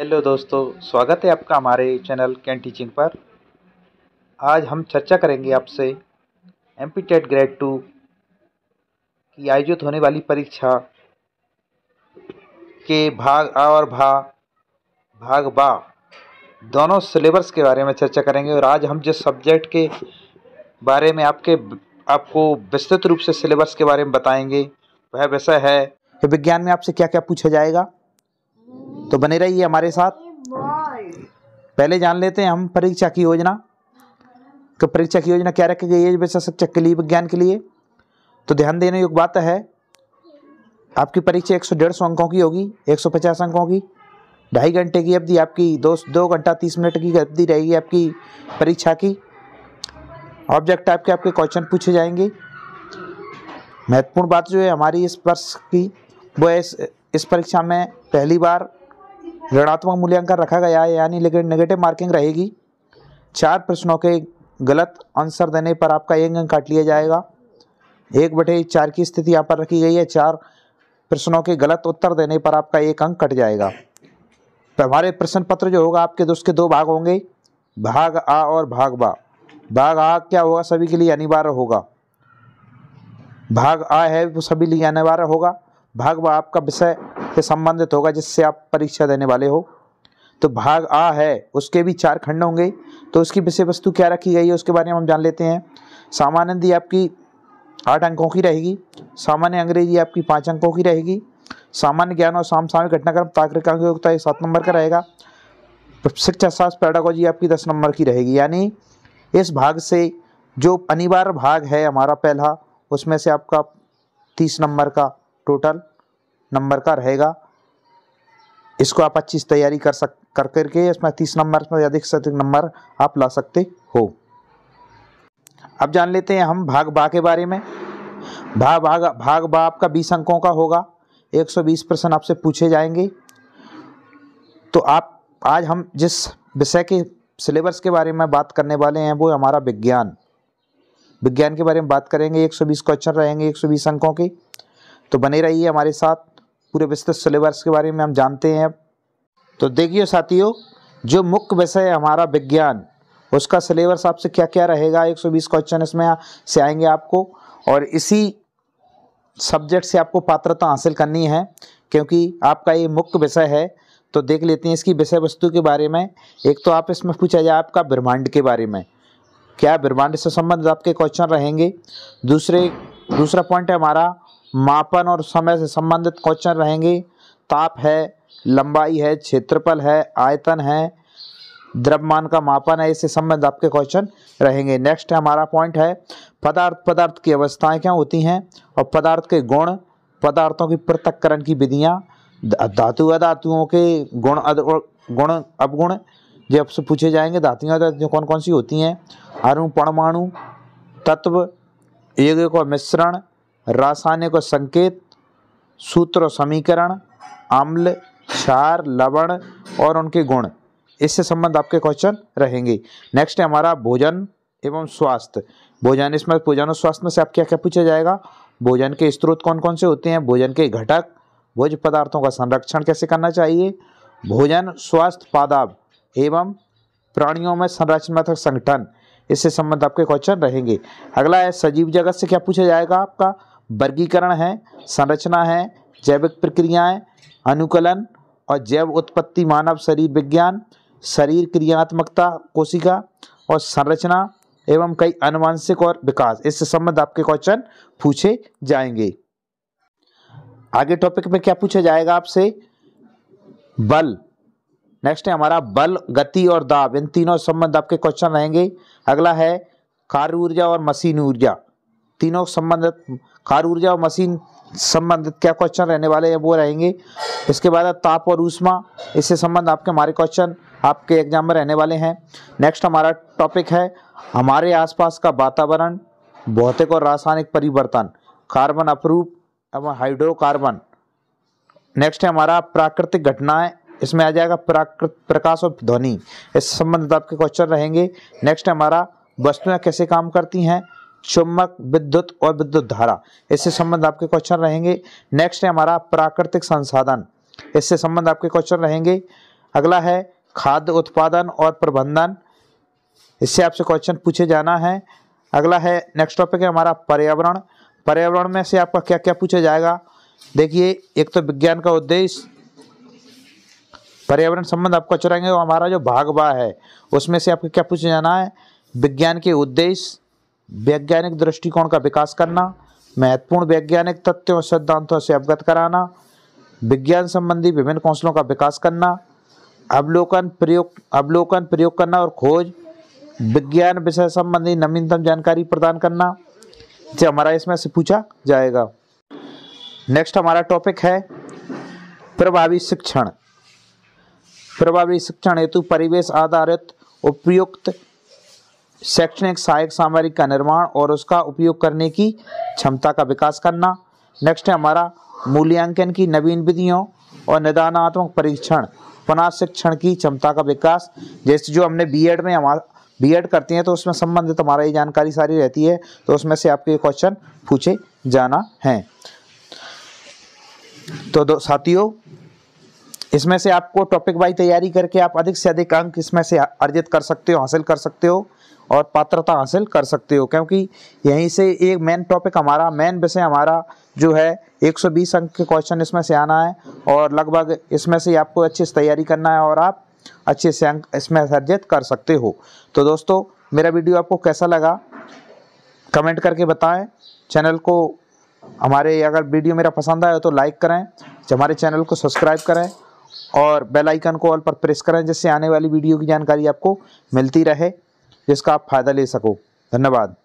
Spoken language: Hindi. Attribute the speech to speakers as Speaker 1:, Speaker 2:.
Speaker 1: हेलो दोस्तों स्वागत है आपका हमारे चैनल कैन टीचिंग पर आज हम चर्चा करेंगे आपसे M P TET grade two की आयोजित होने वाली परीक्षा के भाग आ और भा भाग बा दोनों सिलेबस के बारे में चर्चा करेंगे और आज हम जिस सब्जेक्ट के बारे में आपके आपको विस्तृत रूप से सिलेबस के बारे में बताएंगे वह वैसा है विज्ञान में आपसे क्या क्या पूछा जाएगा तो बने रहिए हमारे साथ पहले जान लेते हैं हम परीक्षा की योजना तो परीक्षा की योजना क्या रखी गई है विशेष शिक्षक के लिए विज्ञान के लिए तो ध्यान देने योग्य बात है आपकी परीक्षा एक सौ डेढ़ सौ अंकों की होगी एक सौ पचास अंकों की ढाई घंटे की अवधि आपकी दो दो घंटा तीस मिनट की अवधि रहेगी आपकी परीक्षा की ऑब्जेक्ट टाइप के आपके क्वेश्चन पूछे जाएंगे महत्वपूर्ण बात जो है हमारी इस वर्ष की वो है इस, इस परीक्षा में पहली बार ऋणात्मक मूल्यांकन रखा गया है यानी लेकिन नेगेटिव मार्किंग रहेगी चार प्रश्नों के गलत आंसर देने पर आपका एक अंक काट लिया जाएगा एक बटे चार की स्थिति यहाँ पर रखी गई है चार प्रश्नों के गलत उत्तर देने पर आपका एक अंक कट जाएगा तो हमारे प्रश्न पत्र जो होगा आपके के दो भाग होंगे भाग आ और भाग बा भाग आ क्या होगा सभी के लिए अनिवार्य होगा भाग आ है वो सभी लिए अनिवार्य होगा भाग व आपका विषय से संबंधित होगा जिससे आप परीक्षा देने वाले हो तो भाग आ है उसके भी चार खंड होंगे तो उसकी विषय वस्तु क्या रखी गई है उसके बारे में हम जान लेते हैं सामान्य हिंदी आपकी आठ अंकों की रहेगी सामान्य अंग्रेजी आपकी पाँच अंकों की रहेगी सामान्य ज्ञान और सामसामिक घटनाक्रम ताकृकांक सात नंबर का रहेगा शिक्षा शास्त्र पैडागोजी आपकी दस नंबर की रहेगी यानी इस भाग से जो अनिवार्य भाग है हमारा पहला उसमें से आपका तीस नंबर का टोटल नंबर का रहेगा इसको आप अच्छी तैयारी कर सक कर करके इसमें तीस नंबर इसमें अधिक से अधिक नंबर आप ला सकते हो अब जान लेते हैं हम भाग बा के बारे में भाग भाग भाग बा आपका बीस अंकों का होगा 120 प्रश्न आपसे पूछे जाएंगे तो आप आज हम जिस विषय के सिलेबस के बारे में बात करने वाले हैं वो हमारा विज्ञान विज्ञान के बारे में बात करेंगे 120 क्वेश्चन रहेंगे 120 अंकों के तो बने रहिए हमारे साथ पूरे विस्तृत सिलेबस के बारे में हम जानते हैं अब तो देखिए साथियों जो मुख्य विषय है हमारा विज्ञान उसका सिलेबस आपसे क्या क्या रहेगा 120 क्वेश्चन इसमें से आएंगे आपको और इसी सब्जेक्ट से आपको पात्रता हासिल करनी है क्योंकि आपका ये मुख्य विषय है तो देख लेते हैं इसकी विषय वस्तु के बारे में एक तो आप इसमें पूछा जाए आपका ब्रह्मांड के बारे में क्या ब्रह्मांड से संबंधित आपके क्वेश्चन रहेंगे दूसरे दूसरा पॉइंट है हमारा मापन और समय से संबंधित क्वेश्चन रहेंगे ताप है लंबाई है क्षेत्रफल है आयतन है द्रव्यमान का मापन है इससे संबंध आपके क्वेश्चन रहेंगे नेक्स्ट हमारा पॉइंट है पदार्थ पदार्थ की अवस्थाएं क्या होती हैं और पदार्थ के गुण पदार्थों की पृथककरण की विधियाँ धातु अधातुओं के गुण गुण अवगुण जो आपसे पूछे जाएंगे धातु अधातुएँ कौन कौन सी होती हैं अणु परमाणु तत्व एक और मिश्रण रासायनिक संकेत सूत्र समीकरण अम्ल क्षार लवण और उनके गुण इससे संबंध आपके क्वेश्चन रहेंगे नेक्स्ट है हमारा भोजन एवं स्वास्थ्य भोजन इसमें भोजन और स्वास्थ्य में से आप क्या क्या पूछा जाएगा भोजन के स्रोत कौन कौन से होते हैं भोजन के घटक भोज पदार्थों का संरक्षण कैसे करना चाहिए भोजन स्वास्थ्य पादाब एवं प्राणियों में संरचनात्मक संगठन इससे संबंध आपके क्वेश्चन रहेंगे अगला है सजीव जगत से क्या पूछा जाएगा आपका वर्गीकरण है संरचना है जैविक प्रक्रियाएं अनुकलन और जैव उत्पत्ति मानव शरीर विज्ञान शरीर क्रियात्मकता कोशिका और संरचना एवं कई अनुवांशिक और विकास इससे संबंध आपके क्वेश्चन पूछे जाएंगे आगे टॉपिक में क्या पूछा जाएगा आपसे बल नेक्स्ट है हमारा बल गति और दाब इन तीनों संबंध आपके क्वेश्चन रहेंगे अगला है कार्य ऊर्जा और मशीन ऊर्जा तीनों संबंधित खार ऊर्जा और मशीन संबंधित क्या क्वेश्चन रहने वाले हैं वो रहेंगे इसके बाद ताप और ऊष्मा इससे संबंध आपके हमारे क्वेश्चन आपके एग्जाम में रहने वाले हैं नेक्स्ट हमारा टॉपिक है हमारे आसपास का वातावरण भौतिक और रासायनिक परिवर्तन कार्बन अपरूप एवं हाइड्रोकार्बन नेक्स्ट है हमारा प्राकृतिक घटनाएं इसमें आ जाएगा प्राकृत प्रकाश और ध्वनि इससे संबंधित आपके क्वेश्चन रहेंगे नेक्स्ट हमारा वस्तुएं कैसे काम करती हैं चुम्बक विद्युत और विद्युत धारा इससे संबंध आपके क्वेश्चन रहेंगे नेक्स्ट है हमारा प्राकृतिक संसाधन इससे संबंध आपके क्वेश्चन रहेंगे अगला है खाद्य उत्पादन और प्रबंधन इससे आपसे क्वेश्चन पूछे जाना है अगला है नेक्स्ट टॉपिक है हमारा पर्यावरण पर्यावरण में से आपका क्या क्या पूछा जाएगा देखिए एक तो विज्ञान का उद्देश्य पर्यावरण संबंध आपको चलेंगे हमारा जो भाग है उसमें से आपको क्या पूछा जाना है विज्ञान के उद्देश्य वैज्ञानिक दृष्टिकोण का विकास करना महत्वपूर्ण वैज्ञानिक तथ्यों और सिद्धांतों से अवगत कराना विज्ञान संबंधी विभिन्न कौशलों का विकास करना अवलोकन प्रयोग अवलोकन प्रयोग करना और खोज विज्ञान विषय संबंधी नवीनतम जानकारी प्रदान करना जो हमारा इसमें से पूछा जाएगा नेक्स्ट हमारा टॉपिक है प्रभावी शिक्षण प्रभावी शिक्षण हेतु परिवेश आधारित उपयुक्त शैक्षणिक सहायक सामग्री का निर्माण और उसका उपयोग करने की क्षमता का विकास करना नेक्स्ट है हमारा मूल्यांकन की नवीन विधियों और निदानात्मक परीक्षण पुनः शिक्षण की क्षमता का विकास जैसे जो हमने बीएड में हमारा बीएड करते हैं तो उसमें संबंधित हमारा ये जानकारी सारी रहती है तो उसमें से आपके क्वेश्चन पूछे जाना है तो साथियों इसमें से आपको टॉपिक वाइज तैयारी करके आप अधिक से अधिक अंक इसमें से अर्जित कर सकते हो हासिल कर सकते हो और पात्रता हासिल कर सकते हो क्योंकि यहीं से एक मेन टॉपिक हमारा मेन विषय हमारा जो है 120 अंक के क्वेश्चन इसमें से आना है और लगभग इसमें से आपको अच्छे से तैयारी करना है और आप अच्छे से अंक इसमें अर्जित कर सकते हो तो दोस्तों मेरा वीडियो आपको कैसा लगा कमेंट करके बताएं चैनल को हमारे अगर वीडियो मेरा पसंद आया तो लाइक करें हमारे चैनल को सब्सक्राइब करें और बेल आइकन को ऑल पर प्रेस करें जिससे आने वाली वीडियो की जानकारी आपको मिलती रहे जिसका आप फ़ायदा ले सको धन्यवाद